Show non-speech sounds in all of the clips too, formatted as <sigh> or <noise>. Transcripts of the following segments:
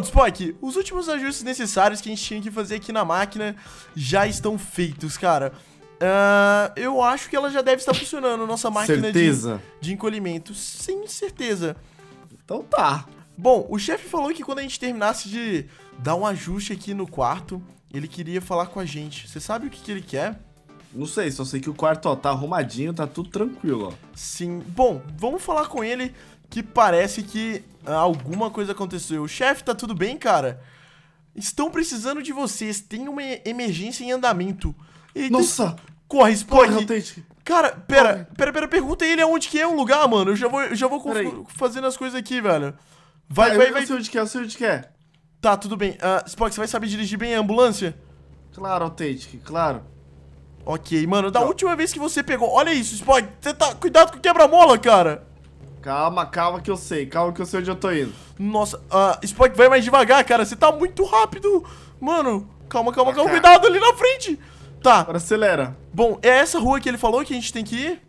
Pronto, Spock, os últimos ajustes necessários que a gente tinha que fazer aqui na máquina já estão feitos, cara. Uh, eu acho que ela já deve estar funcionando, nossa máquina de, de, encolhimento. Sim, certeza. Então tá. Bom, o chefe falou que quando a gente terminasse de dar um ajuste aqui no quarto, ele queria falar com a gente. Você sabe o que, que ele quer? Não sei, só sei que o quarto ó, tá arrumadinho, tá tudo tranquilo. Ó. Sim. Bom, vamos falar com ele que parece que ah, alguma coisa aconteceu. Chefe, tá tudo bem, cara? Estão precisando de vocês. Tem uma emergência em andamento. Nossa! Corre, Spock! Cara, pera, pera, pera, pergunta ele aonde que é o lugar, mano. Eu já vou, eu já vou fazendo as coisas aqui, velho. Vai, vai, vai. Eu sei onde que é, eu sei onde que é. Tá, tudo bem. Uh, Spock, você vai saber dirigir bem a ambulância? Claro, Authentic, claro. Ok, mano, da tá. última vez que você pegou... Olha isso, Spock, você tá... Cuidado com o quebra-mola, cara. Calma, calma que eu sei. Calma que eu sei onde eu tô indo. Nossa, uh, ah, Spock, vai mais devagar, cara. Você tá muito rápido. Mano, calma, calma, calma. Cuidado ali na frente. Tá. Agora acelera. Bom, é essa rua que ele falou que a gente tem que ir?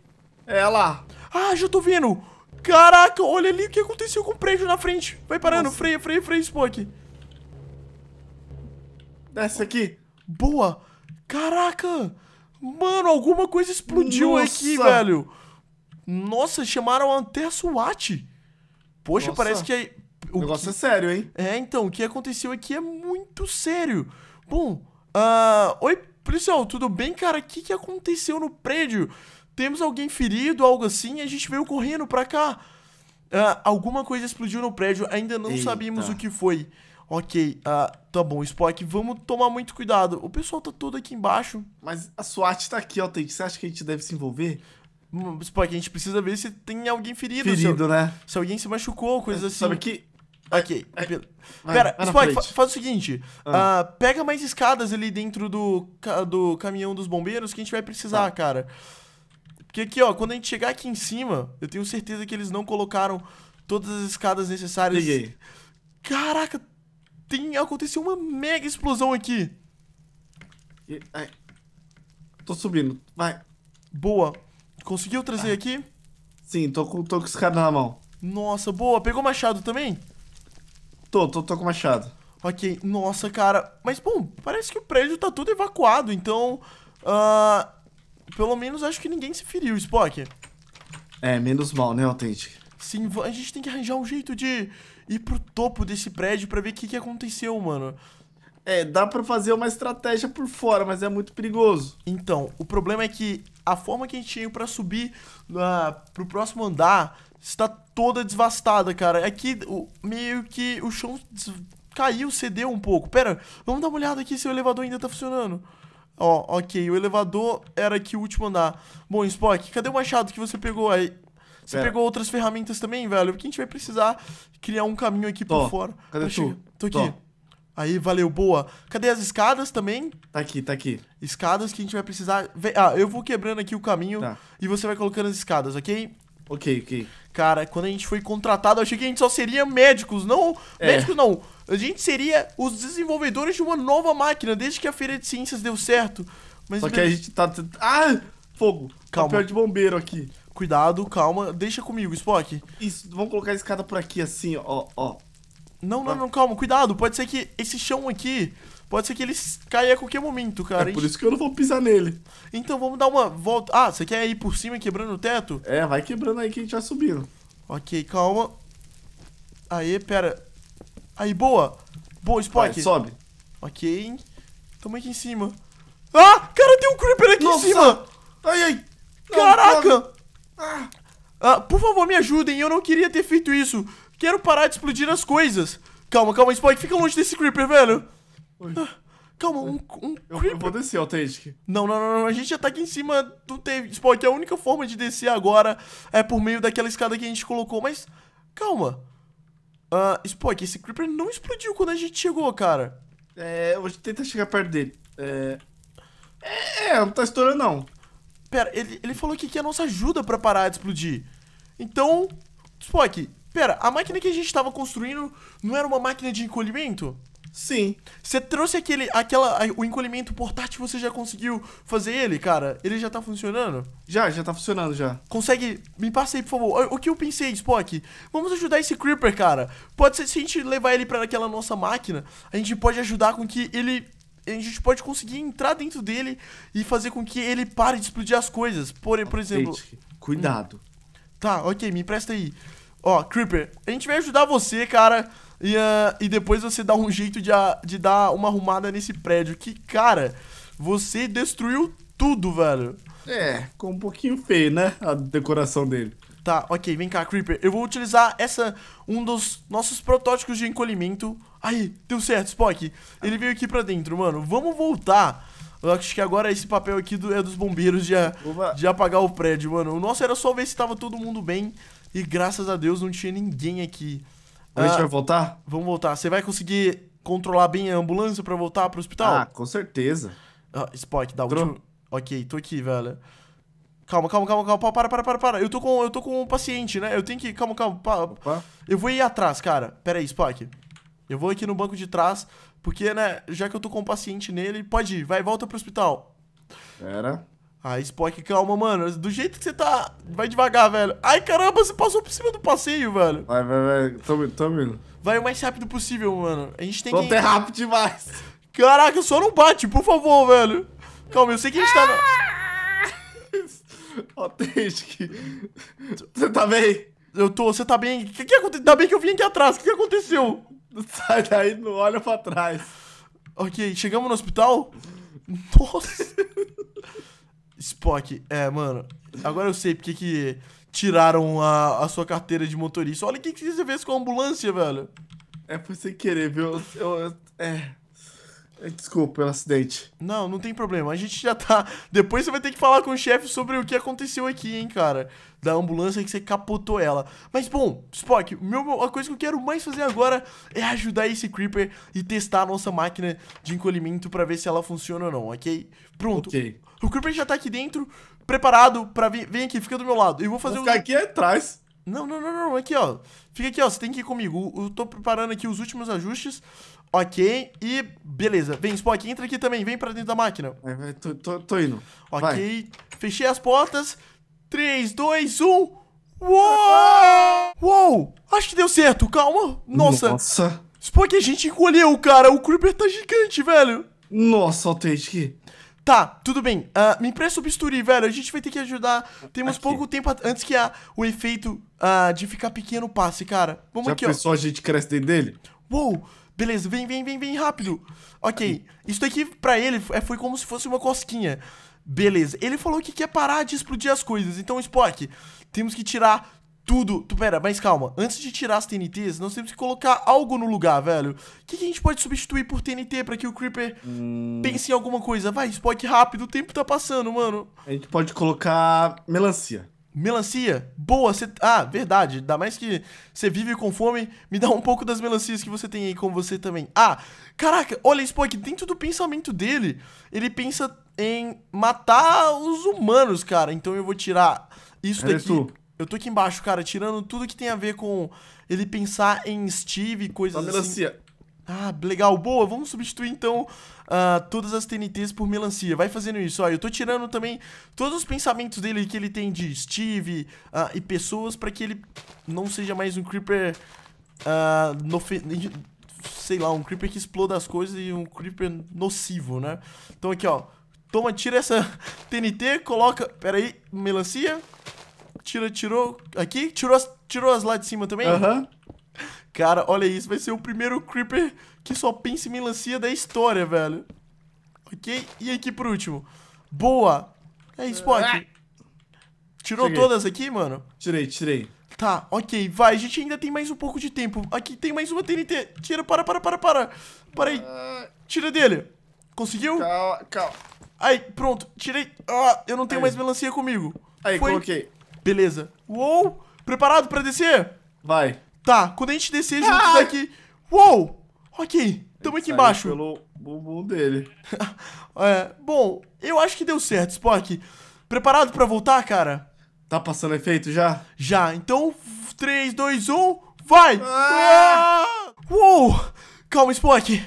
É lá. Ah, já tô vendo. Caraca, olha ali o que aconteceu com o prédio na frente. Vai parando, Nossa. freia, freia, freia, Spock. Desce aqui. Boa. Caraca. Mano, alguma coisa explodiu Nossa. aqui, velho. Nossa, chamaram a SWAT. Poxa, Nossa. parece que é. O, o negócio que... é sério, hein? É, então, o que aconteceu aqui é muito sério. Bom, uh... oi, policial, tudo bem, cara? O que, que aconteceu no prédio? Temos alguém ferido, algo assim, a gente veio correndo pra cá. Uh, alguma coisa explodiu no prédio, ainda não Eita. o que foi. Ok, uh, tá bom, Spock, vamos tomar muito cuidado. O pessoal tá todo aqui embaixo. Mas a SWAT tá aqui, ó, tem. Você acha que a gente deve se envolver? Spock, é a gente precisa ver se tem alguém ferido. Ferido, se, né? Se alguém se machucou, coisas é, assim. Sabe que... Ok. É, é, Pera, vai Spock, fa faz o seguinte. Ah. Uh, pega mais escadas ali dentro do, ca do caminhão dos bombeiros que a gente vai precisar, ah. cara. Porque aqui, ó, quando a gente chegar aqui em cima, eu tenho certeza que eles não colocaram todas as escadas necessárias. Liguei. Caraca, tem, aconteceu uma mega explosão aqui. Ai, tô subindo, vai. Boa. Conseguiu trazer ah. aqui? Sim, tô com, tô com esse cara na mão. Nossa, boa. Pegou machado também? Tô, tô, tô com machado. Ok, nossa, cara. Mas, bom, parece que o prédio tá tudo evacuado, então... Uh, pelo menos acho que ninguém se feriu, Spock. É, menos mal, né, Authentic? Sim, a gente tem que arranjar um jeito de ir pro topo desse prédio pra ver o que, que aconteceu, mano. É, dá para fazer uma estratégia por fora, mas é muito perigoso. Então, o problema é que a forma que a gente tinha para subir uh, pro próximo andar está toda desvastada, cara. Aqui é o, meio que o chão caiu, cedeu um pouco. Pera, vamos dar uma olhada aqui se o elevador ainda tá funcionando. Ó, ok, o elevador era aqui o último andar. Bom, Spock, cadê o machado que você pegou aí? Você Pera. pegou outras ferramentas também, velho? Porque a gente vai precisar criar um caminho aqui Tô. por fora. Cadê tu? Tô aqui. Tô. Aí, valeu, boa. Cadê as escadas também? Tá aqui, tá aqui. Escadas que a gente vai precisar... Ah, eu vou quebrando aqui o caminho tá. e você vai colocando as escadas, ok? Ok, ok. Cara, quando a gente foi contratado, eu achei que a gente só seria médicos, não... É. Médicos não. A gente seria os desenvolvedores de uma nova máquina, desde que a Feira de Ciências deu certo. Mas só mesmo... que a gente tá... Ah! Fogo. Calma. Papel de bombeiro aqui. Cuidado, calma. Deixa comigo, Spock. Isso, vamos colocar a escada por aqui, assim, ó, ó. Não, não, tá. não, calma, cuidado. Pode ser que esse chão aqui. Pode ser que ele caia a qualquer momento, cara. É por isso que eu não vou pisar nele. Então vamos dar uma volta. Ah, você quer ir por cima quebrando o teto? É, vai quebrando aí que a gente vai subindo. Ok, calma. Aí, pera. Aí, boa. Boa, Spock. Vai, sobe. Ok. Tamo aqui em cima. Ah, cara, tem um Creeper aqui Nossa. em cima. Ai, ai. Caraca. Não, não. Ah. Ah, por favor, me ajudem. Eu não queria ter feito isso. Quero parar de explodir as coisas. Calma, calma, Spike, fica longe desse Creeper, velho. Oi. Ah, calma, um, um eu, Creeper. Eu vou descer, Authentic. Não, não, não, não, a gente já tá aqui em cima do teve. Spike, a única forma de descer agora é por meio daquela escada que a gente colocou, mas... Calma. Uh, ah, Spock, esse Creeper não explodiu quando a gente chegou, cara. É, eu vou tentar chegar perto dele. É, é... É, não tá estourando, não. Pera, ele, ele falou que quer a nossa ajuda pra parar de explodir. Então, Spock, Pera, a máquina que a gente tava construindo não era uma máquina de encolhimento? Sim. Você trouxe aquele, aquela, o encolhimento portátil, você já conseguiu fazer ele, cara? Ele já tá funcionando? Já, já tá funcionando já. Consegue? Me passa aí, por favor. O que eu pensei, Spock? Vamos ajudar esse Creeper, cara. Pode ser, se a gente levar ele para aquela nossa máquina, a gente pode ajudar com que ele a gente pode conseguir entrar dentro dele e fazer com que ele pare de explodir as coisas. Por, por exemplo. Cuidado. Hum. Tá, ok, me empresta aí. Ó, Creeper, a gente vai ajudar você, cara. E, uh, e depois você dá um jeito de, ah, de dar uma arrumada nesse prédio. Que, cara, você destruiu tudo, velho. É, ficou um pouquinho feio, né? A decoração dele. Tá, ok, vem cá, Creeper. Eu vou utilizar essa, um dos nossos protótipos de encolhimento. Aí, deu certo, Spock. Ele veio aqui pra dentro, mano. Vamos voltar. Eu acho que agora esse papel aqui do, é dos bombeiros de, ah, a, de apagar o prédio, mano. O nosso era só ver se tava todo mundo bem. E graças a Deus não tinha ninguém aqui. A gente ah, vai voltar? Vamos voltar. Você vai conseguir controlar bem a ambulância para voltar pro hospital? Ah, com certeza. Ah, Spock, dá o último. Ok, tô aqui, velho. Calma, calma, calma, calma. Para, para, para, para. Eu tô com, eu tô com um paciente, né? Eu tenho que. Calma, calma. Pa... Opa. Eu vou ir atrás, cara. Pera aí, Spock. Eu vou aqui no banco de trás, porque, né, já que eu tô com um paciente nele, pode ir, vai, volta pro hospital. Pera. Ai, ah, Spock, calma, mano. Do jeito que você tá. Vai devagar, velho. Ai, caramba, você passou por cima do passeio, velho. Vai, vai, vai. tô indo, tamo Vai o mais rápido possível, mano. A gente tem Tô que. Tô é rápido demais. Caraca, só não bate, por favor, velho. Calma, eu sei que a gente tá. Ó, no... que. Você tá bem? Eu tô, você tá bem. O que, que aconteceu? Ainda bem que eu vim aqui atrás. O que, que aconteceu? Sai daí, não olha pra trás. Ok, chegamos no hospital? Nossa. <laughs> Spock, é, mano, agora eu sei porque que tiraram a, a sua carteira de motorista. Olha o que, que você fez com a ambulância, velho. É por sem querer, viu? Eu, eu, é. Desculpa pelo acidente. Não, não tem problema. A gente já tá. Depois você vai ter que falar com o chefe sobre o que aconteceu aqui, hein, cara. Da ambulância que você capotou ela. Mas bom, Spock, meu, a coisa que eu quero mais fazer agora é ajudar esse Creeper e testar a nossa máquina de encolhimento para ver se ela funciona ou não, ok? Pronto. Ok. O Creeper já tá aqui dentro, preparado para vir. Vem aqui, fica do meu lado. Eu vou fazer vou ficar o. aqui atrás. Não, não, não, não. Aqui, ó. Fica aqui, ó. Você tem que ir comigo. Eu tô preparando aqui os últimos ajustes. Ok, e beleza. Vem, Spock, entra aqui também, vem pra dentro da máquina. É, tô, tô, tô indo. Ok, Vai. fechei as portas. 3, 2, 1. Uou! Uou! Acho que deu certo, calma. Nossa. Nossa. Spock, a gente encolheu, cara. O Creeper tá gigante, velho. Nossa, Authentic. Tá, tudo bem. Uh, me empresta o bisturi, velho. A gente vai ter que ajudar. Temos aqui. pouco tempo antes que a, o efeito uh, de ficar pequeno passe, cara. Vamos Já aqui, pensou ó. a gente cresce dentro dele? Uou! Beleza, vem, vem, vem, vem, rápido. Ok, isso daqui pra ele é, foi como se fosse uma cosquinha. Beleza, ele falou que quer parar de explodir as coisas. Então, Spock, temos que tirar tudo. Tu, pera, mas calma. Antes de tirar as TNTs, nós temos que colocar algo no lugar, velho. O que, que, a gente pode substituir por TNT pra que o Creeper hum... pense em alguma coisa? Vai, Spock, rápido. O tempo tá passando, mano. A gente pode colocar melancia. Melancia, boa, Ah, verdade, ainda mais que você vive com fome, me dá um pouco das melancias que você tem aí com você também. Ah, caraca, olha, Spock, dentro do pensamento dele, ele pensa em matar os humanos, cara. Então eu vou tirar isso daqui. Tu. Eu tô aqui embaixo, cara, tirando tudo que tem a ver com ele pensar em Steve e coisas assim. melancia. Assim. Ah, legal, boa, vamos substituir então uh, todas as TNTs por melancia. Vai fazendo isso, ó. Eu tô tirando também todos os pensamentos dele que ele tem de Steve uh, e pessoas para que ele não seja mais um Creeper... Uh, no sei lá, um Creeper que exploda as coisas e um Creeper nocivo, né? Então aqui, ó. Toma, tira essa TNT, <laughs> coloca... Pera aí, melancia. Tira, tirou... Aqui, tirou as, tirou as lá de cima também. Aham. Cara, olha isso, vai ser o primeiro Creeper que só pensa em melancia da história, velho. Ok? E aqui por último. Boa! É isso, Spock. Ah! Tirou Cheguei. todas aqui, mano? Tirei, tirei. Tá, ok, vai, a gente ainda tem mais um pouco de tempo. Aqui tem mais uma TNT. Tira, para, para, para, para. Para aí. Ah. Tira dele. Conseguiu? Calma, calma. Aí, pronto, tirei. Ah, eu não tenho aí. mais melancia comigo. Aí, Foi. coloquei. Beleza. Uou! Preparado pra descer? Vai. Tá, quando a gente descer juntos ah! daqui. Uou! Ok, tamo aqui embaixo. pelo bumbum dele. <laughs> é, bom, eu acho que deu certo, Spock. Preparado pra voltar, cara? Tá passando efeito já? Já, então 3, 2, 1, vai! Ah! Uou! Calma, Spock.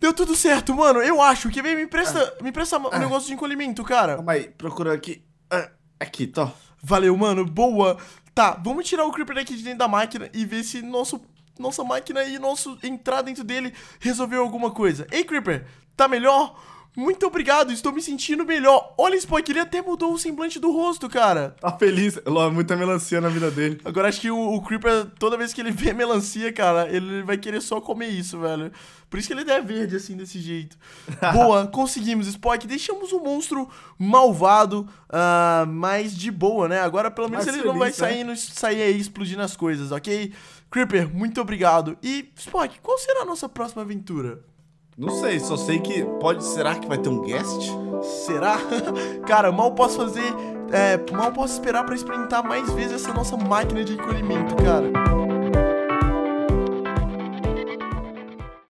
Deu tudo certo, mano. Eu acho que vem, me empresta, ah. me empresta ah. um negócio de encolhimento, cara. Calma aí, procurando aqui. Ah, aqui, tô. Tá. Valeu, mano. Boa. Tá, vamos tirar o Creeper daqui de dentro da máquina e ver se nosso, nossa máquina e nosso entrar dentro dele resolveu alguma coisa. Ei, Creeper, tá melhor? Muito obrigado, estou me sentindo melhor. Olha, Spock, ele até mudou o semblante do rosto, cara. Tá feliz. Ló, muita melancia na vida dele. Agora acho que o, o, Creeper, toda vez que ele <laughs> vê melancia, cara, ele vai querer só comer isso, velho. Por isso que ele é verde, assim, desse jeito. <laughs> boa, conseguimos, Spock. Deixamos o um monstro malvado, uh, mas de boa, né? Agora, pelo menos, ele feliz, não vai né? sair, sair aí explodindo as coisas, ok? Creeper, muito obrigado. E, Spock, qual será a nossa próxima aventura? Não sei, só sei que pode. Será que vai ter um guest? Será? <laughs> Cara, mal posso fazer. É, mal posso esperar para experimentar mais vezes essa nossa máquina de encolhimento, cara.